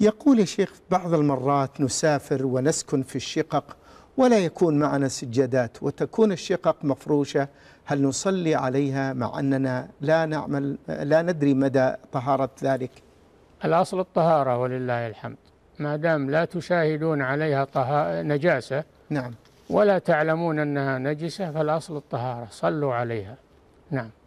يقول الشيخ بعض المرات نسافر ونسكن في الشقق ولا يكون معنا سجادات وتكون الشقق مفروشة هل نصلي عليها مع أننا لا نعمل لا ندري مدى طهارة ذلك الأصل الطهارة ولله الحمد ما دام لا تشاهدون عليها طه... نجاسة نعم ولا تعلمون أنها نجسة فالأصل الطهارة صلوا عليها نعم